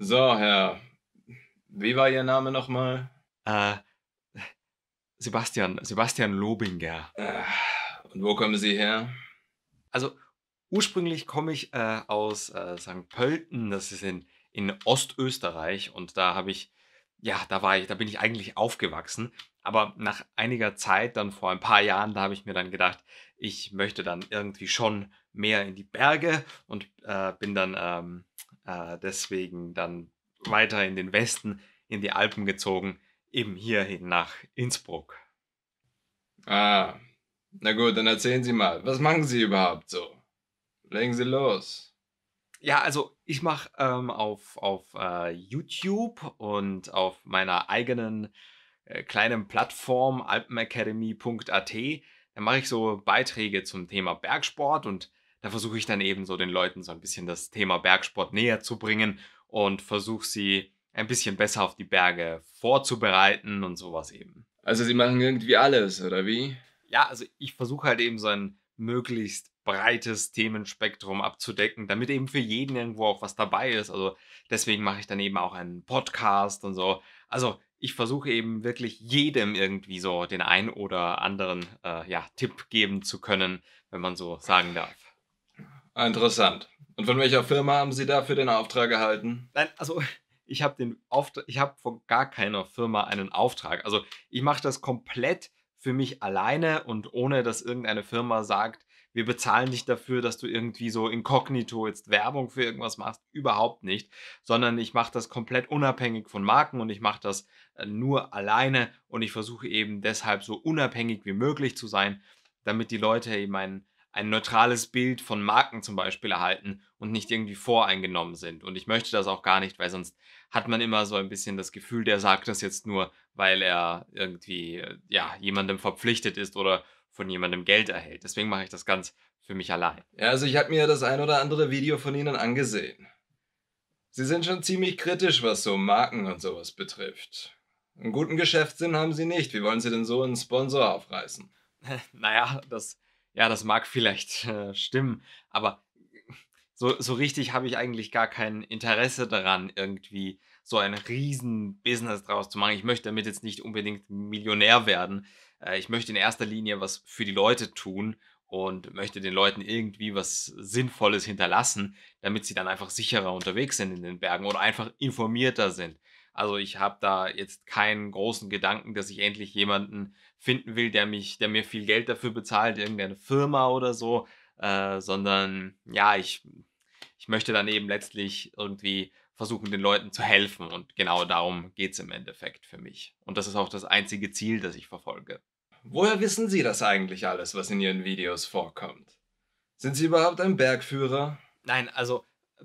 So, Herr. Wie war Ihr Name nochmal? Äh, Sebastian, Sebastian Lobinger. Äh, und wo kommen Sie her? Also, ursprünglich komme ich äh, aus äh, St. Pölten, das ist in, in Ostösterreich. Und da habe ich, ja, da war ich, da bin ich eigentlich aufgewachsen. Aber nach einiger Zeit, dann vor ein paar Jahren, da habe ich mir dann gedacht, ich möchte dann irgendwie schon mehr in die Berge und äh, bin dann ähm, äh, deswegen dann weiter in den Westen, in die Alpen gezogen, eben hierhin nach Innsbruck. Ah, na gut, dann erzählen Sie mal, was machen Sie überhaupt so? Legen Sie los. Ja, also ich mache ähm, auf, auf äh, YouTube und auf meiner eigenen äh, kleinen Plattform alpenacademy.at, da mache ich so Beiträge zum Thema Bergsport und da versuche ich dann eben so den Leuten so ein bisschen das Thema Bergsport näher zu bringen und versuche sie ein bisschen besser auf die Berge vorzubereiten und sowas eben. Also sie machen irgendwie alles, oder wie? Ja, also ich versuche halt eben so ein möglichst breites Themenspektrum abzudecken, damit eben für jeden irgendwo auch was dabei ist. Also deswegen mache ich dann eben auch einen Podcast und so. Also ich versuche eben wirklich jedem irgendwie so den ein oder anderen äh, ja, Tipp geben zu können, wenn man so sagen darf. Ah, interessant. Und von welcher Firma haben Sie dafür den Auftrag erhalten? Nein, also ich habe den von gar keiner Firma einen Auftrag. Also ich mache das komplett für mich alleine und ohne, dass irgendeine Firma sagt, wir bezahlen dich dafür, dass du irgendwie so inkognito jetzt Werbung für irgendwas machst. Überhaupt nicht, sondern ich mache das komplett unabhängig von Marken und ich mache das äh, nur alleine und ich versuche eben deshalb so unabhängig wie möglich zu sein, damit die Leute eben einen ein neutrales Bild von Marken zum Beispiel erhalten und nicht irgendwie voreingenommen sind. Und ich möchte das auch gar nicht, weil sonst hat man immer so ein bisschen das Gefühl, der sagt das jetzt nur, weil er irgendwie ja, jemandem verpflichtet ist oder von jemandem Geld erhält. Deswegen mache ich das ganz für mich allein. Ja, also ich habe mir das ein oder andere Video von Ihnen angesehen. Sie sind schon ziemlich kritisch, was so Marken und sowas betrifft. Einen guten Geschäftssinn haben Sie nicht. Wie wollen Sie denn so einen Sponsor aufreißen? naja, das ja, das mag vielleicht äh, stimmen, aber so, so richtig habe ich eigentlich gar kein Interesse daran, irgendwie so ein riesen Business draus zu machen. Ich möchte damit jetzt nicht unbedingt Millionär werden. Äh, ich möchte in erster Linie was für die Leute tun und möchte den Leuten irgendwie was Sinnvolles hinterlassen, damit sie dann einfach sicherer unterwegs sind in den Bergen oder einfach informierter sind. Also ich habe da jetzt keinen großen Gedanken, dass ich endlich jemanden finden will, der mich, der mir viel Geld dafür bezahlt, irgendeine Firma oder so, äh, sondern ja, ich, ich möchte dann eben letztlich irgendwie versuchen, den Leuten zu helfen. Und genau darum geht es im Endeffekt für mich. Und das ist auch das einzige Ziel, das ich verfolge. Woher wissen Sie das eigentlich alles, was in Ihren Videos vorkommt? Sind Sie überhaupt ein Bergführer? Nein, also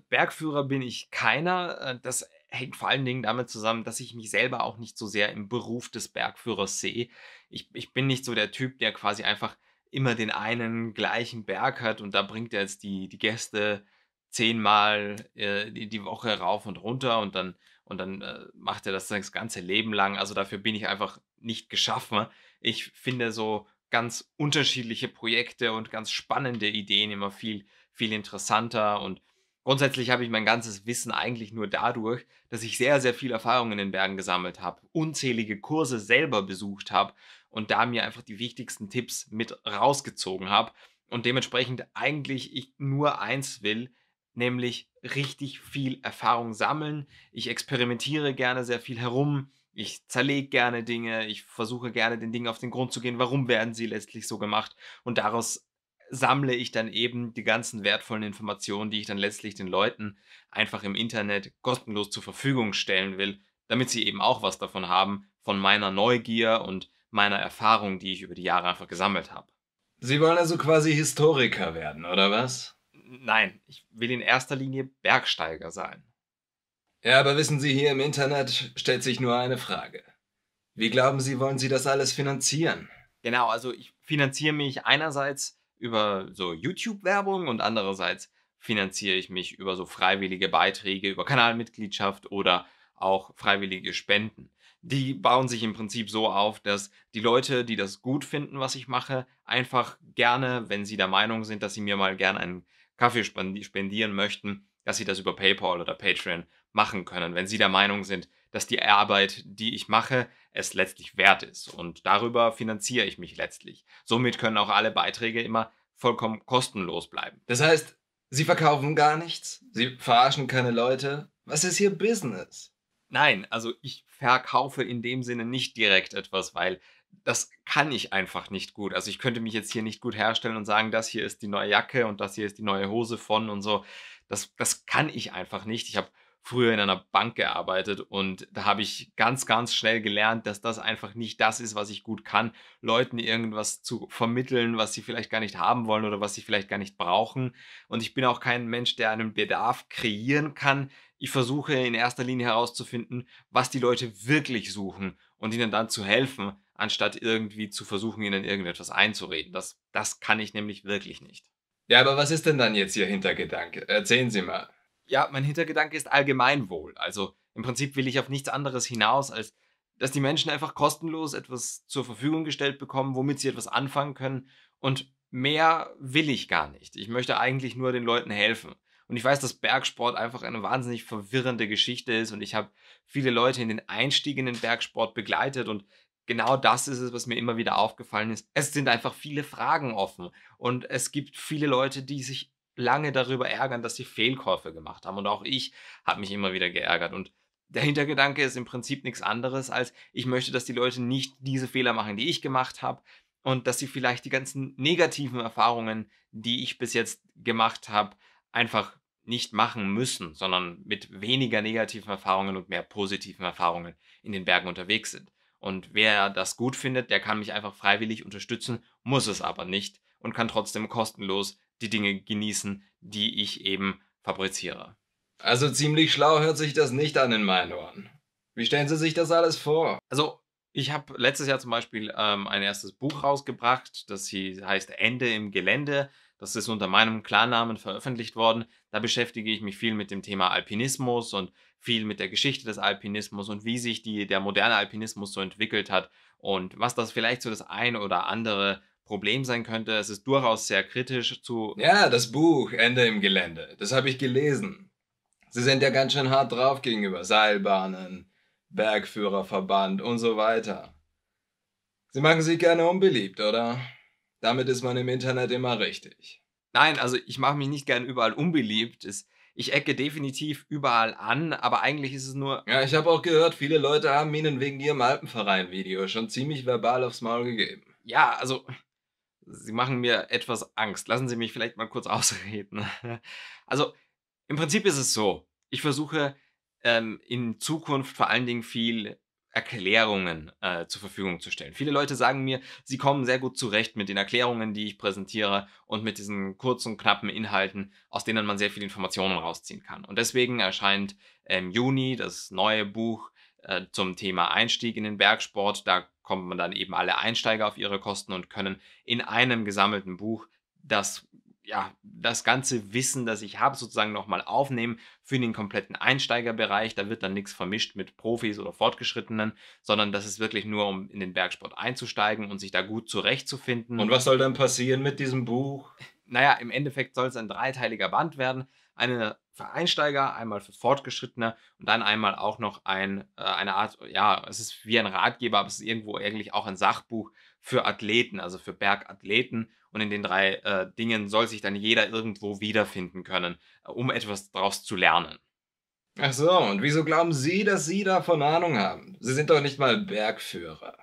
Bergführer bin ich keiner. Äh, das hängt vor allen Dingen damit zusammen, dass ich mich selber auch nicht so sehr im Beruf des Bergführers sehe. Ich, ich bin nicht so der Typ, der quasi einfach immer den einen gleichen Berg hat und da bringt er jetzt die, die Gäste zehnmal äh, die, die, Woche rauf und runter und dann, und dann äh, macht er das das ganze Leben lang. Also dafür bin ich einfach nicht geschaffen. Ich finde so ganz unterschiedliche Projekte und ganz spannende Ideen immer viel, viel interessanter und Grundsätzlich habe ich mein ganzes Wissen eigentlich nur dadurch, dass ich sehr, sehr viel Erfahrung in den Bergen gesammelt habe, unzählige Kurse selber besucht habe und da mir einfach die wichtigsten Tipps mit rausgezogen habe und dementsprechend eigentlich ich nur eins will, nämlich richtig viel Erfahrung sammeln. Ich experimentiere gerne sehr viel herum, ich zerlege gerne Dinge, ich versuche gerne den Dingen auf den Grund zu gehen, warum werden sie letztlich so gemacht und daraus sammle ich dann eben die ganzen wertvollen Informationen, die ich dann letztlich den Leuten einfach im Internet kostenlos zur Verfügung stellen will, damit sie eben auch was davon haben, von meiner Neugier und meiner Erfahrung, die ich über die Jahre einfach gesammelt habe. Sie wollen also quasi Historiker werden, oder was? Nein, ich will in erster Linie Bergsteiger sein. Ja, aber wissen Sie, hier im Internet stellt sich nur eine Frage. Wie glauben Sie, wollen Sie das alles finanzieren? Genau, also ich finanziere mich einerseits über so YouTube-Werbung und andererseits finanziere ich mich über so freiwillige Beiträge, über Kanalmitgliedschaft oder auch freiwillige Spenden. Die bauen sich im Prinzip so auf, dass die Leute, die das gut finden, was ich mache, einfach gerne, wenn sie der Meinung sind, dass sie mir mal gerne einen Kaffee spendieren möchten, dass sie das über PayPal oder Patreon machen können. Wenn sie der Meinung sind, dass die Arbeit, die ich mache, es letztlich wert ist. Und darüber finanziere ich mich letztlich. Somit können auch alle Beiträge immer vollkommen kostenlos bleiben. Das heißt, Sie verkaufen gar nichts, Sie verarschen keine Leute. Was ist hier Business? Nein, also ich verkaufe in dem Sinne nicht direkt etwas, weil das kann ich einfach nicht gut. Also ich könnte mich jetzt hier nicht gut herstellen und sagen, das hier ist die neue Jacke und das hier ist die neue Hose von und so. Das, das kann ich einfach nicht. Ich habe früher in einer Bank gearbeitet und da habe ich ganz, ganz schnell gelernt, dass das einfach nicht das ist, was ich gut kann. Leuten irgendwas zu vermitteln, was sie vielleicht gar nicht haben wollen oder was sie vielleicht gar nicht brauchen. Und ich bin auch kein Mensch, der einen Bedarf kreieren kann. Ich versuche in erster Linie herauszufinden, was die Leute wirklich suchen und ihnen dann zu helfen, anstatt irgendwie zu versuchen, ihnen irgendetwas einzureden. Das, das kann ich nämlich wirklich nicht. Ja, aber was ist denn dann jetzt Ihr Hintergedanke? Erzählen Sie mal ja, mein Hintergedanke ist Allgemeinwohl. Also im Prinzip will ich auf nichts anderes hinaus, als dass die Menschen einfach kostenlos etwas zur Verfügung gestellt bekommen, womit sie etwas anfangen können. Und mehr will ich gar nicht. Ich möchte eigentlich nur den Leuten helfen. Und ich weiß, dass Bergsport einfach eine wahnsinnig verwirrende Geschichte ist und ich habe viele Leute in den Einstieg in den Bergsport begleitet und genau das ist es, was mir immer wieder aufgefallen ist. Es sind einfach viele Fragen offen und es gibt viele Leute, die sich lange darüber ärgern, dass sie Fehlkäufe gemacht haben. Und auch ich habe mich immer wieder geärgert. Und der Hintergedanke ist im Prinzip nichts anderes, als ich möchte, dass die Leute nicht diese Fehler machen, die ich gemacht habe. Und dass sie vielleicht die ganzen negativen Erfahrungen, die ich bis jetzt gemacht habe, einfach nicht machen müssen, sondern mit weniger negativen Erfahrungen und mehr positiven Erfahrungen in den Bergen unterwegs sind. Und wer das gut findet, der kann mich einfach freiwillig unterstützen, muss es aber nicht und kann trotzdem kostenlos die Dinge genießen, die ich eben fabriziere. Also ziemlich schlau hört sich das nicht an in meinen Ohren. Wie stellen Sie sich das alles vor? Also ich habe letztes Jahr zum Beispiel ähm, ein erstes Buch rausgebracht, das heißt Ende im Gelände. Das ist unter meinem Klarnamen veröffentlicht worden. Da beschäftige ich mich viel mit dem Thema Alpinismus und viel mit der Geschichte des Alpinismus und wie sich die, der moderne Alpinismus so entwickelt hat und was das vielleicht so das ein oder andere Problem sein könnte. Es ist durchaus sehr kritisch zu. Ja, das Buch Ende im Gelände. Das habe ich gelesen. Sie sind ja ganz schön hart drauf gegenüber Seilbahnen, Bergführerverband und so weiter. Sie machen sich gerne unbeliebt, oder? Damit ist man im Internet immer richtig. Nein, also ich mache mich nicht gern überall unbeliebt. ich ecke definitiv überall an, aber eigentlich ist es nur. Ja, ich habe auch gehört, viele Leute haben ihnen wegen ihrem Alpenverein-Video schon ziemlich verbal aufs Maul gegeben. Ja, also Sie machen mir etwas Angst. Lassen Sie mich vielleicht mal kurz ausreden. Also im Prinzip ist es so, ich versuche ähm, in Zukunft vor allen Dingen viel Erklärungen äh, zur Verfügung zu stellen. Viele Leute sagen mir, sie kommen sehr gut zurecht mit den Erklärungen, die ich präsentiere und mit diesen kurzen, knappen Inhalten, aus denen man sehr viele Informationen rausziehen kann. Und deswegen erscheint im Juni das neue Buch äh, zum Thema Einstieg in den Bergsport. Da kommen dann eben alle Einsteiger auf ihre Kosten und können in einem gesammelten Buch das ja, das ganze Wissen, das ich habe, sozusagen nochmal aufnehmen für den kompletten Einsteigerbereich. Da wird dann nichts vermischt mit Profis oder Fortgeschrittenen, sondern das ist wirklich nur, um in den Bergsport einzusteigen und sich da gut zurechtzufinden. Und was soll dann passieren mit diesem Buch? Naja, im Endeffekt soll es ein dreiteiliger Band werden. Eine für Einsteiger, einmal für Fortgeschrittene und dann einmal auch noch ein, äh, eine Art, ja, es ist wie ein Ratgeber, aber es ist irgendwo eigentlich auch ein Sachbuch für Athleten, also für Bergathleten. Und in den drei äh, Dingen soll sich dann jeder irgendwo wiederfinden können, äh, um etwas daraus zu lernen. Ach so, und wieso glauben Sie, dass Sie davon Ahnung haben? Sie sind doch nicht mal Bergführer.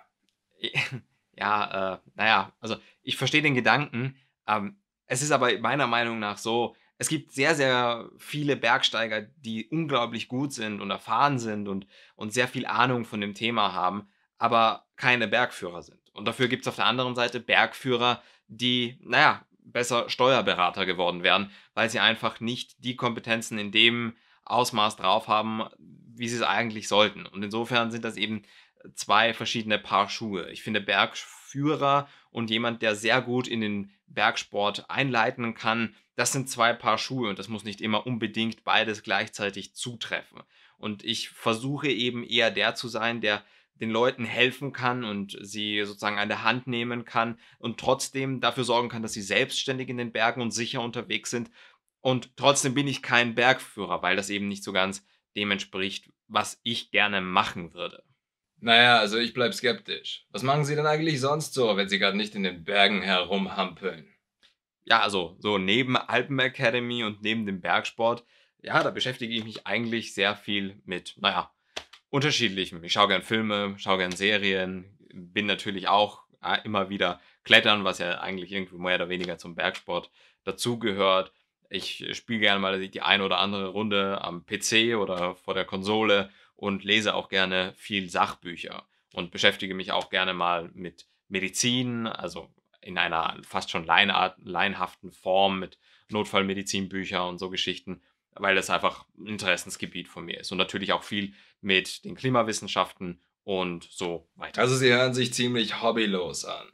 Ja, äh, naja, also ich verstehe den Gedanken. Ähm, es ist aber meiner Meinung nach so, es gibt sehr, sehr viele Bergsteiger, die unglaublich gut sind und erfahren sind und, und sehr viel Ahnung von dem Thema haben, aber keine Bergführer sind. Und dafür gibt es auf der anderen Seite Bergführer, die, naja, besser Steuerberater geworden wären, weil sie einfach nicht die Kompetenzen in dem Ausmaß drauf haben, wie sie es eigentlich sollten. Und insofern sind das eben zwei verschiedene Paar Schuhe. Ich finde, Bergführer Führer und jemand, der sehr gut in den Bergsport einleiten kann, das sind zwei Paar Schuhe und das muss nicht immer unbedingt beides gleichzeitig zutreffen. Und ich versuche eben eher der zu sein, der den Leuten helfen kann und sie sozusagen an der Hand nehmen kann und trotzdem dafür sorgen kann, dass sie selbstständig in den Bergen und sicher unterwegs sind. Und trotzdem bin ich kein Bergführer, weil das eben nicht so ganz dem entspricht, was ich gerne machen würde. Naja, also ich bleib skeptisch. Was machen Sie denn eigentlich sonst so, wenn Sie gerade nicht in den Bergen herumhampeln? Ja, also so neben Alpen Academy und neben dem Bergsport, ja, da beschäftige ich mich eigentlich sehr viel mit, naja, unterschiedlichem. Ich schaue gern Filme, schaue gern Serien, bin natürlich auch ja, immer wieder klettern, was ja eigentlich irgendwie mehr oder weniger zum Bergsport dazugehört. Ich spiele gerne mal die eine oder andere Runde am PC oder vor der Konsole und lese auch gerne viel Sachbücher und beschäftige mich auch gerne mal mit Medizin, also in einer fast schon leinart, leinhaften Form mit Notfallmedizinbüchern und so Geschichten, weil das einfach ein Interessensgebiet von mir ist. Und natürlich auch viel mit den Klimawissenschaften und so weiter. Also Sie hören sich ziemlich hobbylos an.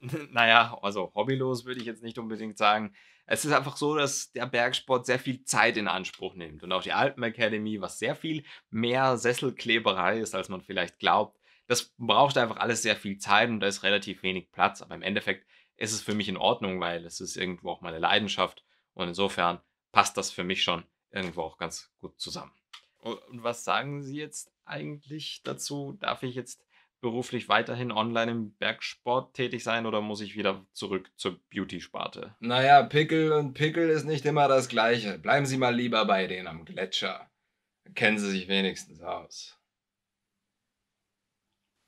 naja, also hobbylos würde ich jetzt nicht unbedingt sagen es ist einfach so, dass der Bergsport sehr viel Zeit in Anspruch nimmt. Und auch die Alpenakademie, was sehr viel mehr Sesselkleberei ist, als man vielleicht glaubt, das braucht einfach alles sehr viel Zeit und da ist relativ wenig Platz. Aber im Endeffekt ist es für mich in Ordnung, weil es ist irgendwo auch meine Leidenschaft. Und insofern passt das für mich schon irgendwo auch ganz gut zusammen. Und was sagen Sie jetzt eigentlich dazu? Darf ich jetzt beruflich weiterhin online im Bergsport tätig sein oder muss ich wieder zurück zur Beauty-Sparte? Naja, Pickel und Pickel ist nicht immer das Gleiche. Bleiben Sie mal lieber bei denen am Gletscher. kennen Sie sich wenigstens aus.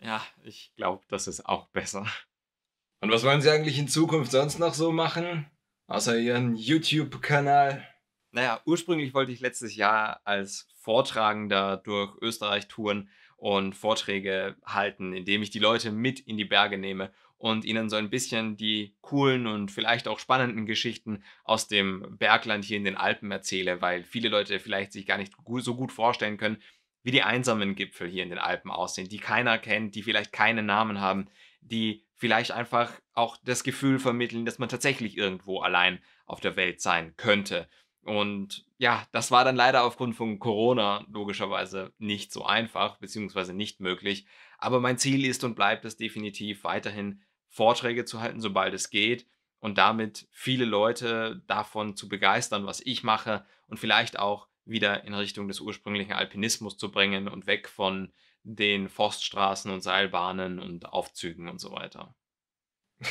Ja, ich glaube, das ist auch besser. Und was wollen Sie eigentlich in Zukunft sonst noch so machen? Außer Ihren YouTube-Kanal? Naja, ursprünglich wollte ich letztes Jahr als Vortragender durch Österreich touren und Vorträge halten, indem ich die Leute mit in die Berge nehme und ihnen so ein bisschen die coolen und vielleicht auch spannenden Geschichten aus dem Bergland hier in den Alpen erzähle, weil viele Leute vielleicht sich gar nicht so gut vorstellen können, wie die einsamen Gipfel hier in den Alpen aussehen, die keiner kennt, die vielleicht keine Namen haben, die vielleicht einfach auch das Gefühl vermitteln, dass man tatsächlich irgendwo allein auf der Welt sein könnte. Und ja, das war dann leider aufgrund von Corona logischerweise nicht so einfach, beziehungsweise nicht möglich. Aber mein Ziel ist und bleibt es definitiv weiterhin, Vorträge zu halten, sobald es geht und damit viele Leute davon zu begeistern, was ich mache und vielleicht auch wieder in Richtung des ursprünglichen Alpinismus zu bringen und weg von den Forststraßen und Seilbahnen und Aufzügen und so weiter.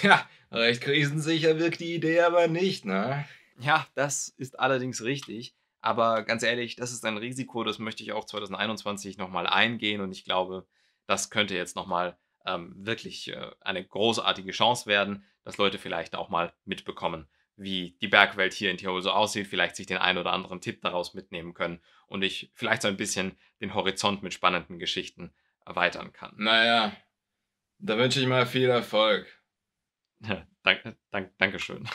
Ja, recht krisensicher wirkt die Idee aber nicht, ne? Ja, das ist allerdings richtig. Aber ganz ehrlich, das ist ein Risiko, das möchte ich auch 2021 nochmal eingehen. Und ich glaube, das könnte jetzt nochmal ähm, wirklich äh, eine großartige Chance werden, dass Leute vielleicht auch mal mitbekommen, wie die Bergwelt hier in Tirol so aussieht, vielleicht sich den einen oder anderen Tipp daraus mitnehmen können und ich vielleicht so ein bisschen den Horizont mit spannenden Geschichten erweitern kann. Naja, da wünsche ich mal viel Erfolg. Ja, danke, dank, Dankeschön.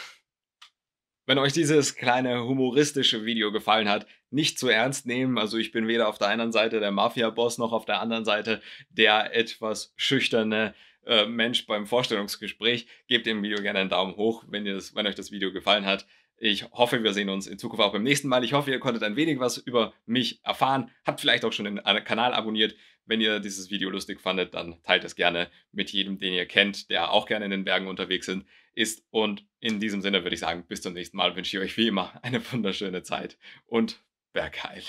Wenn euch dieses kleine humoristische Video gefallen hat, nicht zu ernst nehmen. Also ich bin weder auf der einen Seite der Mafia-Boss noch auf der anderen Seite der etwas schüchterne äh, Mensch beim Vorstellungsgespräch. Gebt dem Video gerne einen Daumen hoch, wenn, ihr das, wenn euch das Video gefallen hat. Ich hoffe, wir sehen uns in Zukunft auch beim nächsten Mal. Ich hoffe, ihr konntet ein wenig was über mich erfahren. Habt vielleicht auch schon den Kanal abonniert. Wenn ihr dieses Video lustig fandet, dann teilt es gerne mit jedem, den ihr kennt, der auch gerne in den Bergen unterwegs ist. Und in diesem Sinne würde ich sagen, bis zum nächsten Mal wünsche ich euch wie immer eine wunderschöne Zeit und Bergheil.